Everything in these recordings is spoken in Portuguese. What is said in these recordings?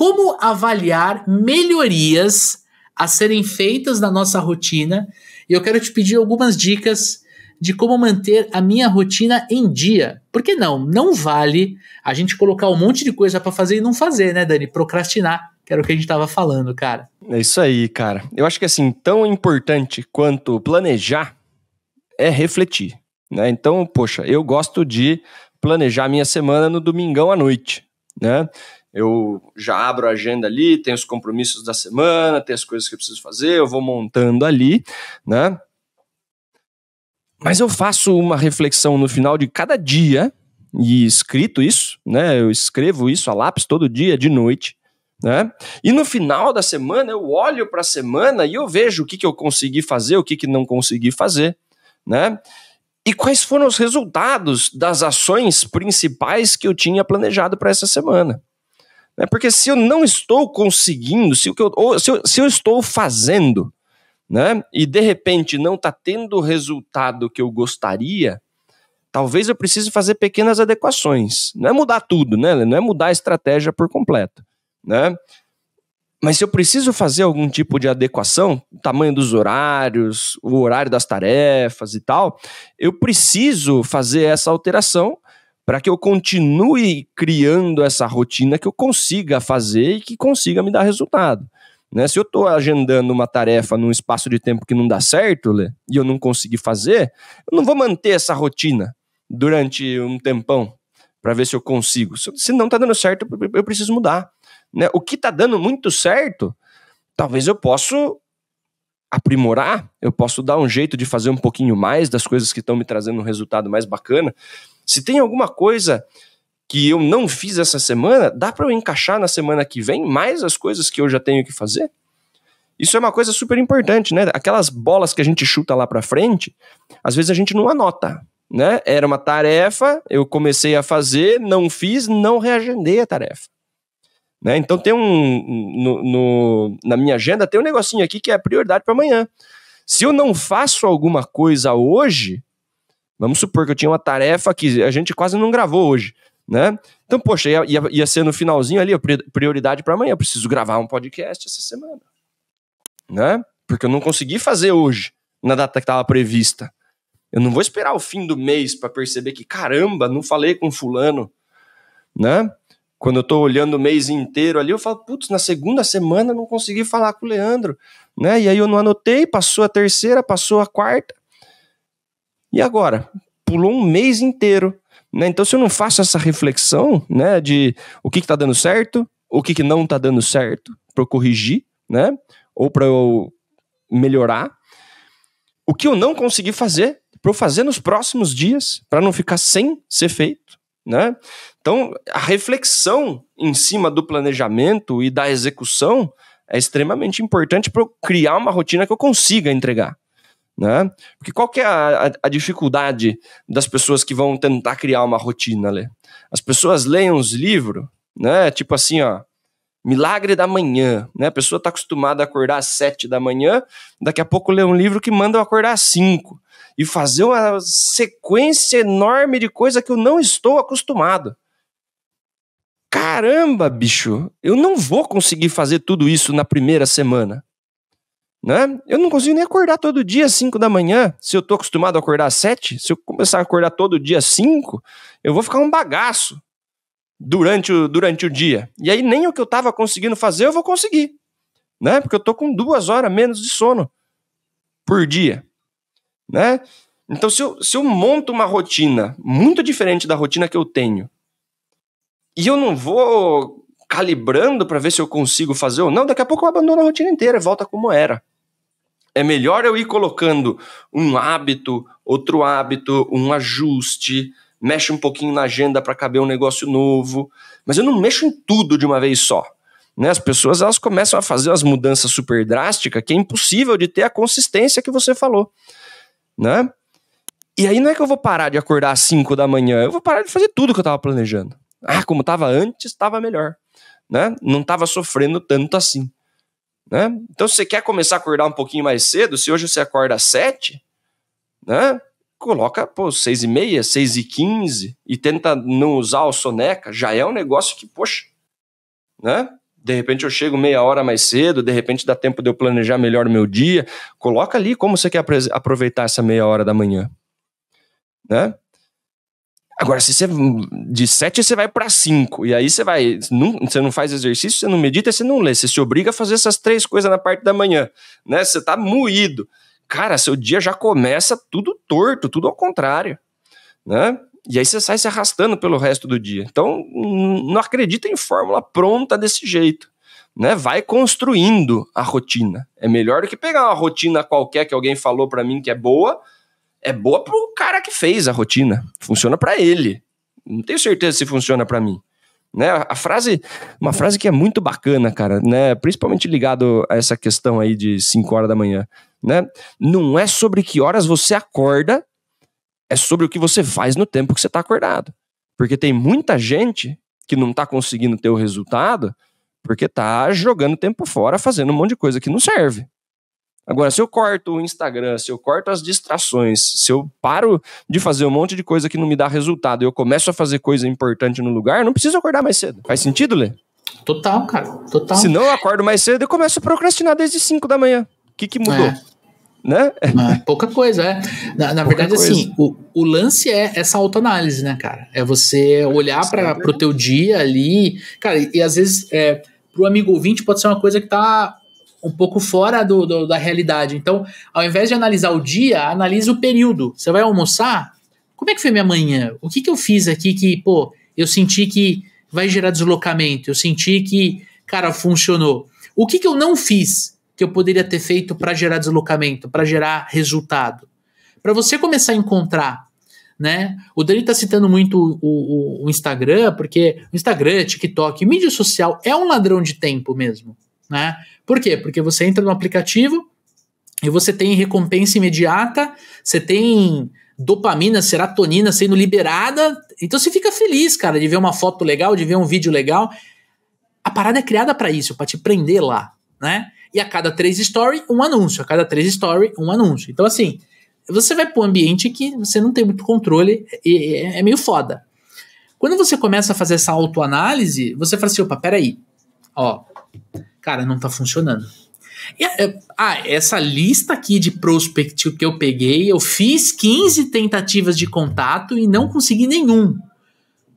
como avaliar melhorias a serem feitas na nossa rotina. E eu quero te pedir algumas dicas de como manter a minha rotina em dia. Porque não, não vale a gente colocar um monte de coisa para fazer e não fazer, né, Dani? Procrastinar, que era o que a gente estava falando, cara. É isso aí, cara. Eu acho que assim, tão importante quanto planejar é refletir, né? Então, poxa, eu gosto de planejar minha semana no domingão à noite, né? eu já abro a agenda ali, tenho os compromissos da semana, tenho as coisas que eu preciso fazer, eu vou montando ali, né? Mas eu faço uma reflexão no final de cada dia, e escrito isso, né? Eu escrevo isso a lápis todo dia, de noite, né? E no final da semana eu olho para a semana e eu vejo o que, que eu consegui fazer, o que, que não consegui fazer, né? E quais foram os resultados das ações principais que eu tinha planejado para essa semana. Né? Porque se eu não estou conseguindo, se, o que eu, se, eu, se eu estou fazendo, né? E de repente não está tendo o resultado que eu gostaria, talvez eu precise fazer pequenas adequações. Não é mudar tudo, né? Não é mudar a estratégia por completo, né? Mas se eu preciso fazer algum tipo de adequação, tamanho dos horários, o horário das tarefas e tal, eu preciso fazer essa alteração para que eu continue criando essa rotina que eu consiga fazer e que consiga me dar resultado. Né? Se eu estou agendando uma tarefa num espaço de tempo que não dá certo, Lê, e eu não consegui fazer, eu não vou manter essa rotina durante um tempão para ver se eu consigo. Se não está dando certo, eu preciso mudar. Né? O que está dando muito certo, talvez eu possa aprimorar, eu posso dar um jeito de fazer um pouquinho mais das coisas que estão me trazendo um resultado mais bacana. Se tem alguma coisa que eu não fiz essa semana, dá para eu encaixar na semana que vem mais as coisas que eu já tenho que fazer? Isso é uma coisa super importante, né? Aquelas bolas que a gente chuta lá para frente, às vezes a gente não anota, né? Era uma tarefa, eu comecei a fazer, não fiz, não reagendei a tarefa. Né? Então tem um. No, no, na minha agenda tem um negocinho aqui que é prioridade para amanhã. Se eu não faço alguma coisa hoje, vamos supor que eu tinha uma tarefa que a gente quase não gravou hoje. Né? Então, poxa, ia, ia, ia ser no finalzinho ali, prioridade para amanhã. Eu preciso gravar um podcast essa semana. Né? Porque eu não consegui fazer hoje, na data que estava prevista. Eu não vou esperar o fim do mês para perceber que, caramba, não falei com fulano, né? Quando eu estou olhando o mês inteiro ali, eu falo, putz, na segunda semana eu não consegui falar com o Leandro, né? E aí eu não anotei, passou a terceira, passou a quarta. E agora? Pulou um mês inteiro. Né? Então, se eu não faço essa reflexão né, de o que está dando certo, o que, que não está dando certo, para eu corrigir, né? Ou para eu melhorar. O que eu não consegui fazer, para eu fazer nos próximos dias, para não ficar sem ser feito. Né? Então, a reflexão em cima do planejamento e da execução é extremamente importante para eu criar uma rotina que eu consiga entregar. Né? Porque qual que é a, a, a, dificuldade das pessoas que vão tentar criar uma rotina, Lê? As pessoas leem uns livros, né? Tipo assim, ó, Milagre da manhã, né? A pessoa está acostumada a acordar às sete da manhã, daqui a pouco lê um livro que manda eu acordar às cinco e fazer uma sequência enorme de coisa que eu não estou acostumado. Caramba, bicho, eu não vou conseguir fazer tudo isso na primeira semana. Né? Eu não consigo nem acordar todo dia às 5 da manhã. Se eu estou acostumado a acordar às 7, se eu começar a acordar todo dia às 5, eu vou ficar um bagaço durante o, durante o dia. E aí nem o que eu estava conseguindo fazer eu vou conseguir, né? Porque eu tô com duas horas menos de sono por dia, né? Então se eu, se eu monto uma rotina muito diferente da rotina que eu tenho e eu não vou calibrando para ver se eu consigo fazer ou não, daqui a pouco eu abandono a rotina inteira e volta como era. É melhor eu ir colocando um hábito, outro hábito, um ajuste, mexe um pouquinho na agenda para caber um negócio novo, mas eu não mexo em tudo de uma vez só. Né? As pessoas elas começam a fazer as mudanças super drásticas que é impossível de ter a consistência que você falou. Né? E aí não é que eu vou parar de acordar às 5 da manhã, eu vou parar de fazer tudo que eu estava planejando. Ah, como estava antes, estava melhor. Né? Não estava sofrendo tanto assim. Né? Então, se você quer começar a acordar um pouquinho mais cedo, se hoje você acorda às 7, né? coloca, pô, 6 e meia, 6 e 15 e tenta não usar o soneca, já é um negócio que, poxa, né? De repente eu chego meia hora mais cedo, de repente dá tempo de eu planejar melhor o meu dia. Coloca ali como você quer aproveitar essa meia hora da manhã, né? Agora, se você de 7 você vai para 5, e aí você vai, não, você não faz exercício, você não medita, você não lê, você se obriga a fazer essas três coisas na parte da manhã, né? Você tá moído cara, seu dia já começa tudo torto, tudo ao contrário, né? E aí você sai se arrastando pelo resto do dia. Então, não acredita em fórmula pronta desse jeito. Né, vai construindo a rotina. É melhor do que pegar uma rotina qualquer que alguém falou para mim que é boa. É boa pro cara que fez a rotina. Funciona para ele. Não tenho certeza se funciona para mim. Né, a frase, uma frase que é muito bacana, cara, né, principalmente ligado a essa questão aí de 5 horas da manhã né? Não é sobre que horas você acorda, é sobre o que você faz no tempo que você está acordado. Porque tem muita gente que não está conseguindo ter o resultado porque está jogando tempo fora, fazendo um monte de coisa que não serve. Agora, se eu corto o Instagram, se eu corto as distrações, se eu paro de fazer um monte de coisa que não me dá resultado e eu começo a fazer coisa importante no lugar, não preciso acordar mais cedo. Faz sentido, Lê? Total, cara. Total. Se não eu acordo mais cedo, eu começo a procrastinar desde 5 da manhã. O que, que mudou? É né? Ah, pouca coisa, é. Na, na verdade, assim, coisa. assim, o, o lance é essa autoanálise, né, cara? É você olhar para o teu dia ali. Cara, e, e às vezes, é, para o amigo ouvinte, pode ser uma coisa que tá um pouco fora do, do, da realidade. Então, ao invés de analisar o dia, analisa o período. Você vai almoçar? Como é que foi minha manhã? O que, que eu fiz aqui que, pô, eu senti que vai gerar deslocamento? Eu senti que, cara, funcionou. O que, que eu não fiz? que eu poderia ter feito para gerar deslocamento, para gerar resultado. Para você começar a encontrar, né? O Dani está citando muito o, o, o, Instagram, porque o Instagram, TikTok, mídia social é um ladrão de tempo mesmo, né? Por quê? Porque você entra no aplicativo e você tem recompensa imediata, você tem dopamina, serotonina sendo liberada. Então você fica feliz, cara, de ver uma foto legal, de ver um vídeo legal. A parada é criada para isso, para te prender lá, né? E a cada três story, um anúncio. A cada três story, um anúncio. Então, assim, você vai para um ambiente que você não tem muito controle e é, é meio foda. Quando você começa a fazer essa autoanálise, você fala assim: opa, peraí. Ó, cara, não tá funcionando. E, é, ah, essa lista aqui de prospectivo que eu peguei, eu fiz 15 tentativas de contato e não consegui nenhum.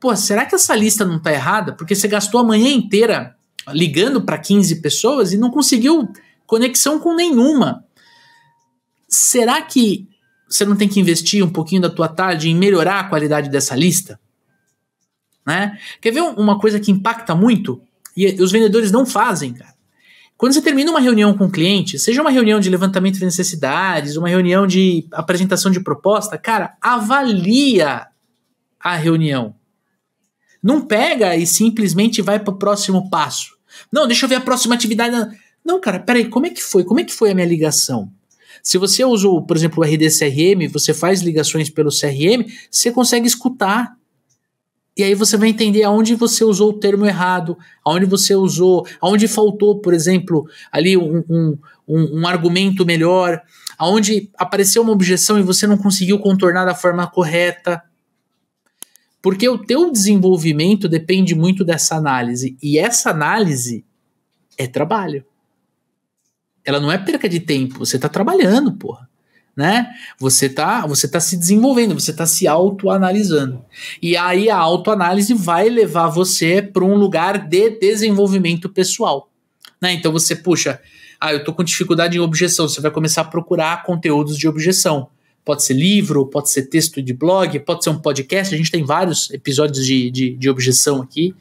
Pô, será que essa lista não tá errada? Porque você gastou a manhã inteira ligando para 15 pessoas e não conseguiu conexão com nenhuma. Será que você não tem que investir um pouquinho da tua tarde em melhorar a qualidade dessa lista? Né? Quer ver uma coisa que impacta muito e eh, os vendedores não fazem, cara? Quando você termina uma reunião com o um cliente, seja uma reunião de levantamento de necessidades, uma reunião de apresentação de proposta, cara, avalia a reunião. Não pega e simplesmente vai para o próximo passo. Não, deixa eu ver a próxima atividade. Não, cara, peraí, como é que foi? Como é que foi a minha ligação? Se você usou, por exemplo, o RDCRM, você faz ligações pelo CRM, você consegue escutar. E aí você vai entender aonde você usou o termo errado, aonde você usou, aonde faltou, por exemplo, ali um, um, um, um argumento melhor, aonde apareceu uma objeção e você não conseguiu contornar da forma correta. Porque o teu desenvolvimento depende muito dessa análise. E essa análise é trabalho. Ela não é perca de tempo, você está trabalhando, porra. Né? Você está você tá se desenvolvendo, você está se autoanalisando. E aí a autoanálise vai levar você para um lugar de desenvolvimento pessoal. Né? Então você, puxa, ah, eu tô com dificuldade em objeção, você vai começar a procurar conteúdos de objeção. Pode ser livro, pode ser texto de blog, pode ser um podcast. A gente tem vários episódios de, de, de objeção aqui.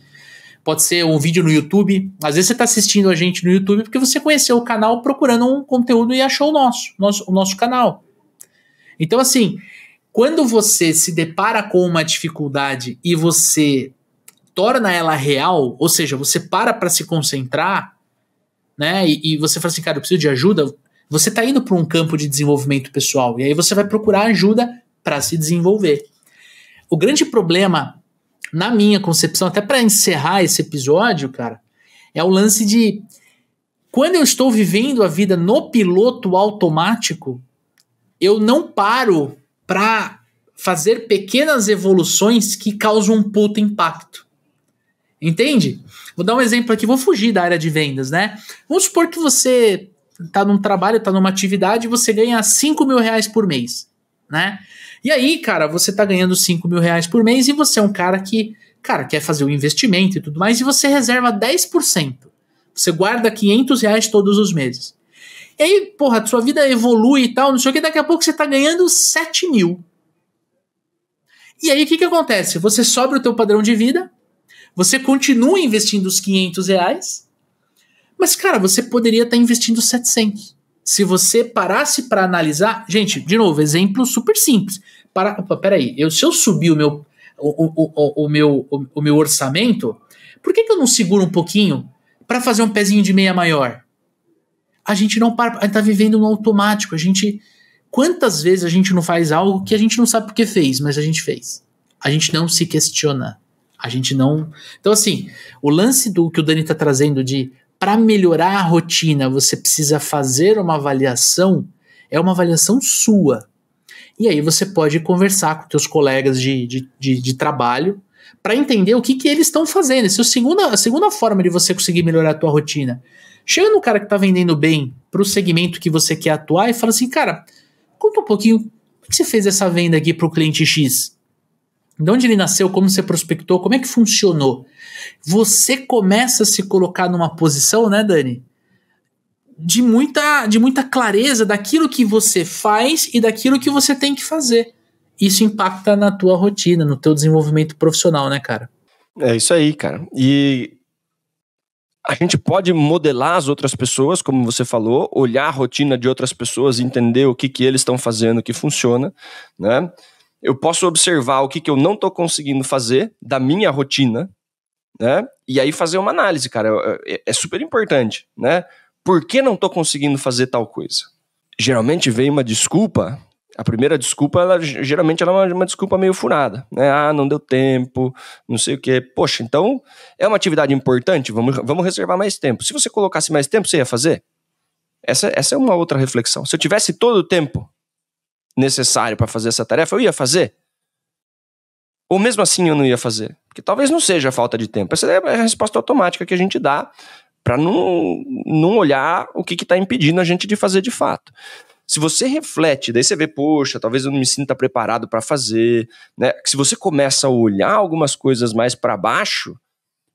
Pode ser um vídeo no YouTube. Às vezes você está assistindo a gente no YouTube porque você conheceu o canal procurando um conteúdo e achou o nosso, nosso o nosso canal. Então, assim, quando você se depara com uma dificuldade e você torna ela real, ou seja, você para para se concentrar, né? E, e, você fala assim, cara, eu preciso de ajuda. Você está indo para um campo de desenvolvimento pessoal e aí você vai procurar ajuda para se desenvolver. O grande problema, na minha concepção, até para encerrar esse episódio, cara, é o lance de quando eu estou vivendo a vida no piloto automático, eu não paro para fazer pequenas evoluções que causam um puto impacto. Entende? Vou dar um exemplo aqui, vou fugir da área de vendas, né? Vamos supor que você tá num trabalho, tá numa atividade, você ganha 5 mil reais por mês, né? E aí, cara, você tá ganhando 5 mil reais por mês e você é um cara que, cara, quer fazer o um investimento e tudo mais, e você reserva 10%. Você guarda 500 reais todos os meses. E aí, porra, sua vida evolui e tal, não sei o que, daqui a pouco você tá ganhando 7 mil. E aí, o que que acontece? Você sobe o teu padrão de vida, você continua investindo os 500 reais, mas, cara, você poderia estar tá investindo 700. Se você parasse para analisar. Gente, de novo, exemplo super simples. Para, opa, peraí. Eu, se eu subir o meu, o, o, o, o meu, o, o, meu orçamento, por que, que eu não seguro um pouquinho para fazer um pezinho de meia maior? A gente não para. A gente está vivendo no automático. A gente. Quantas vezes a gente não faz algo que a gente não sabe por que fez, mas a gente fez? A gente não se questiona. A gente não. Então, assim, o lance do que o Dani está trazendo de para melhorar a rotina, você precisa fazer uma avaliação, é uma avaliação sua. E aí você pode conversar com seus colegas de, de, de, de trabalho para entender o que, que eles estão fazendo. Essa é a segunda, a segunda forma de você conseguir melhorar a tua rotina. Chega no cara que está vendendo bem para o segmento que você quer atuar e fala assim, cara, conta um pouquinho, por que você fez essa venda aqui para o cliente X? de onde ele nasceu, como você prospectou, como é que funcionou. Você começa a se colocar numa posição, né, Dani? De muita, de muita clareza daquilo que você faz e daquilo que você tem que fazer. Isso impacta na tua rotina, no teu desenvolvimento profissional, né, cara? É isso aí, cara. E a gente pode modelar as outras pessoas, como você falou, olhar a rotina de outras pessoas, entender o que, que eles estão fazendo que funciona, né? eu posso observar o que, que eu não estou conseguindo fazer da minha rotina, né? E aí fazer uma análise, cara. É, é super importante, né? Por que não estou conseguindo fazer tal coisa? Geralmente vem uma desculpa. A primeira desculpa, ela, geralmente ela é uma, uma desculpa meio furada, né? Ah, não deu tempo, não sei o quê. Poxa, então é uma atividade importante, vamos, vamos reservar mais tempo. Se você colocasse mais tempo, você ia fazer? Essa, essa é uma outra reflexão. Se eu tivesse todo o tempo, necessário para fazer essa tarefa, eu ia fazer? Ou mesmo assim eu não ia fazer? Porque talvez não seja falta de tempo. Essa é a resposta automática que a gente dá para não, não olhar o que está impedindo a gente de fazer de fato. Se você reflete, daí você vê, poxa, talvez eu não me sinta preparado para fazer. Né? Se você começa a olhar algumas coisas mais para baixo,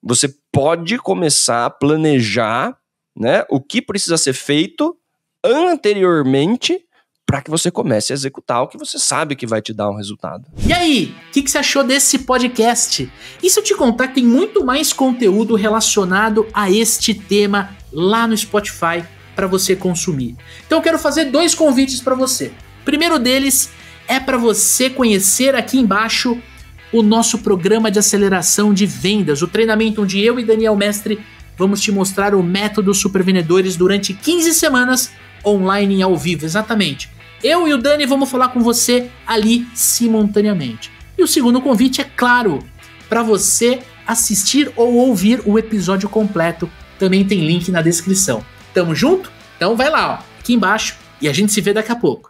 você pode começar a planejar né, o que precisa ser feito anteriormente para que você comece a executar o que você sabe que vai te dar um resultado. E aí, o que, que, você achou desse podcast? E se eu te contar que tem muito mais conteúdo relacionado a este tema lá no Spotify para você consumir? Então eu quero fazer dois convites para você. O primeiro deles é para você conhecer aqui embaixo o nosso programa de aceleração de vendas, o treinamento onde eu e Daniel Mestre vamos te mostrar o método vendedores durante 15 semanas online e ao vivo, exatamente. Eu e o Dani vamos falar com você ali simultaneamente. E o segundo convite é claro, para você assistir ou ouvir o episódio completo. Também tem link na descrição. Tamo junto? Então vai lá, ó, aqui embaixo e a gente se vê daqui a pouco.